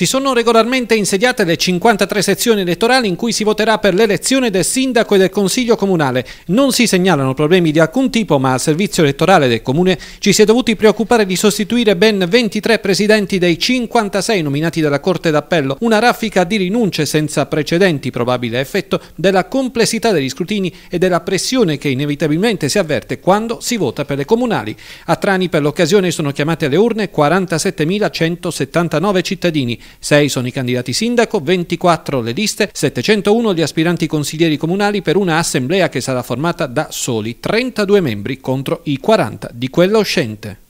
Si sono regolarmente insediate le 53 sezioni elettorali in cui si voterà per l'elezione del sindaco e del consiglio comunale. Non si segnalano problemi di alcun tipo, ma al servizio elettorale del comune ci si è dovuti preoccupare di sostituire ben 23 presidenti dei 56 nominati dalla Corte d'Appello, una raffica di rinunce senza precedenti, probabile effetto della complessità degli scrutini e della pressione che inevitabilmente si avverte quando si vota per le comunali. A Trani per l'occasione sono chiamate alle urne 47.179 cittadini 6 sono i candidati sindaco, 24 le liste, 701 gli aspiranti consiglieri comunali per una assemblea che sarà formata da soli 32 membri contro i 40 di quella uscente.